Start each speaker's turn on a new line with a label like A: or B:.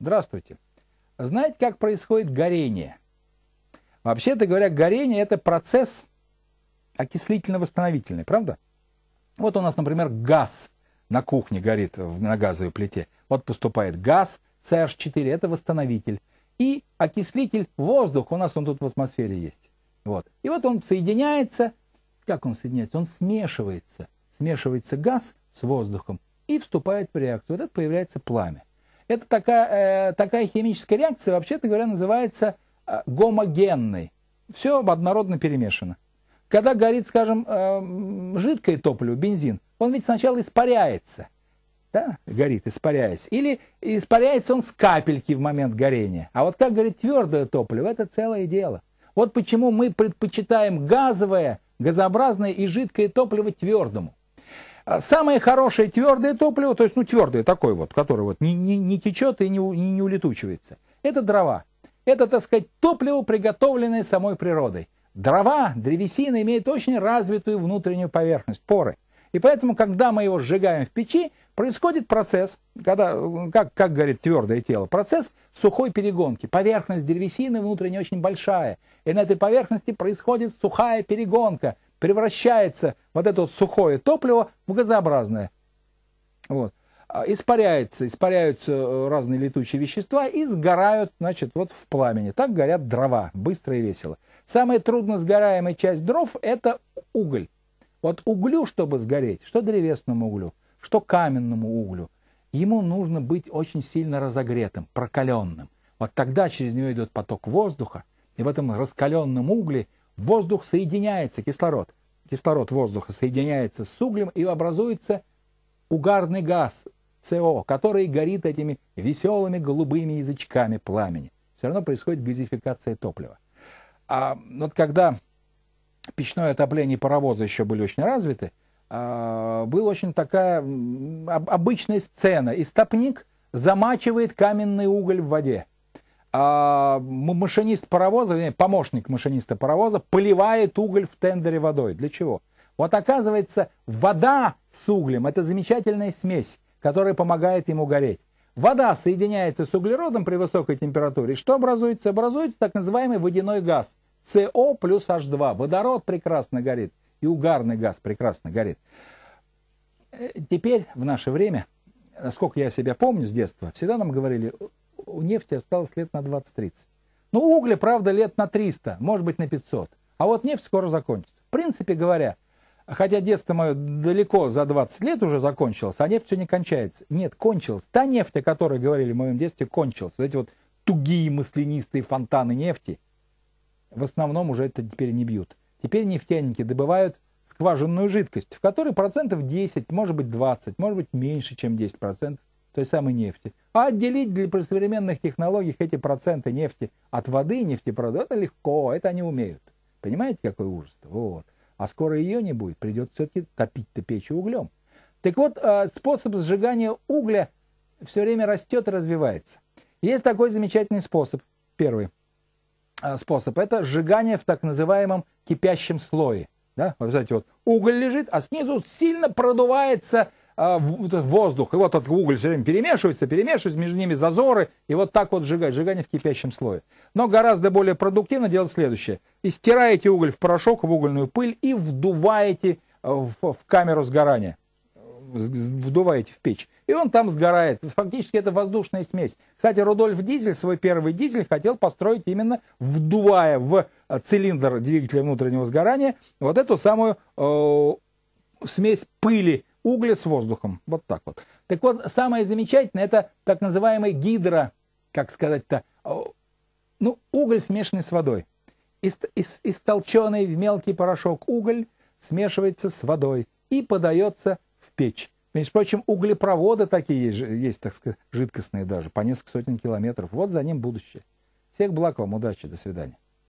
A: Здравствуйте. Знаете, как происходит горение? Вообще-то говоря, горение – это процесс окислительно-восстановительный, правда? Вот у нас, например, газ на кухне горит на газовой плите. Вот поступает газ CH4, это восстановитель. И окислитель воздух, у нас он тут в атмосфере есть. Вот. И вот он соединяется, как он соединяется? Он смешивается. Смешивается газ с воздухом и вступает в реакцию. Вот это появляется пламя. Это такая, э, такая химическая реакция, вообще-то говоря, называется э, гомогенной. Все однородно перемешано. Когда горит, скажем, э, жидкое топливо, бензин, он ведь сначала испаряется. Да, горит, испаряясь, Или испаряется он с капельки в момент горения. А вот как горит твердое топливо, это целое дело. Вот почему мы предпочитаем газовое, газообразное и жидкое топливо твердому. А самое хорошее твердое топливо, то есть ну твердое такое вот, которое вот не, не, не течет и не, не не улетучивается, это дрова. Это, так сказать, топливо, приготовленное самой природой. Дрова, древесина имеет очень развитую внутреннюю поверхность, поры. И поэтому, когда мы его сжигаем в печи, происходит процесс, когда, как, как говорит твердое тело, процесс сухой перегонки. Поверхность древесины внутренняя очень большая, и на этой поверхности происходит сухая перегонка – превращается вот это вот сухое топливо в газообразное. Вот. А, испаряется, испаряются э, разные летучие вещества и сгорают, значит, вот в пламени. Так горят дрова, быстро и весело. Самая трудно сгораемая часть дров – это уголь. Вот углю, чтобы сгореть, что древесному углю, что каменному углю, ему нужно быть очень сильно разогретым, прокаленным. Вот тогда через него идет поток воздуха, и в этом раскаленном угле – воздух соединяется, кислород, кислород воздуха соединяется с углем и образуется угарный газ, СО, который горит этими веселыми голубыми язычками пламени. Все равно происходит газификация топлива. А вот когда печное отопление и паровозы еще были очень развиты, а, была очень такая обычная сцена. Истопник замачивает каменный уголь в воде. А, машинист паровоза, помощник машиниста паровоза поливает уголь в тендере водой. Для чего? Вот оказывается, вода с углем – это замечательная смесь, которая помогает ему гореть. Вода соединяется с углеродом при высокой температуре. Что образуется? Образуется так называемый водяной газ – СО плюс H2. Водород прекрасно горит, и угарный газ прекрасно горит. Э, теперь, в наше время, насколько я себя помню с детства, всегда нам говорили, у нефти осталось лет на 20-30. Ну, угли, правда, лет на 300, может быть, на 500. А вот нефть скоро закончится. В принципе говоря, хотя детство мое далеко за 20 лет уже закончилось, а нефть все не кончается. Нет, кончилась. Та нефть, о которой говорили в моем детстве, кончилась. Вот эти вот тугие маслянистые фонтаны нефти, в основном уже это теперь не бьют. Теперь нефтяники добывают скважинную жидкость, в которой процентов 10, может быть 20, может быть меньше, чем 10 процентов той самой нефти. А отделить для современных технологий эти проценты нефти от воды и нефтепродукта, это легко, это они умеют. Понимаете, какой ужас? -то? Вот. А скоро ее не будет, придется все-таки топить-то печи углем. Так вот, э, способ сжигания угля все время растет и развивается. Есть такой замечательный способ. Первый э, способ – это сжигание в так называемом кипящем слое. Да? Вы знаете, вот уголь лежит, а снизу сильно продувается а, воздух, и вот этот уголь все время перемешивается, перемешивается, между ними зазоры, и вот так вот сжигать, сжигание в кипящем слое. Но гораздо более продуктивно делать следующее. И стираете уголь в порошок, в угольную пыль, и вдуваете э, в, в камеру сгорания, вдуваете в печь. И он там сгорает. Фактически это воздушная смесь. Кстати, Рудольф Дизель, свой первый дизель, хотел построить именно вдувая в цилиндр двигателя внутреннего сгорания вот эту самую э, смесь пыли, угли с воздухом. Вот так вот. Так вот, самое замечательное, это так называемый гидро, как сказать-то, а, ну, уголь, смешанный с водой. Ист, ист, истолченный в мелкий порошок уголь смешивается с водой и подается в печь. Между прочим, углепроводы такие есть, есть, так сказать, жидкостные даже, по несколько сотен километров. Вот за ним будущее. Всех благ вам, удачи, до свидания.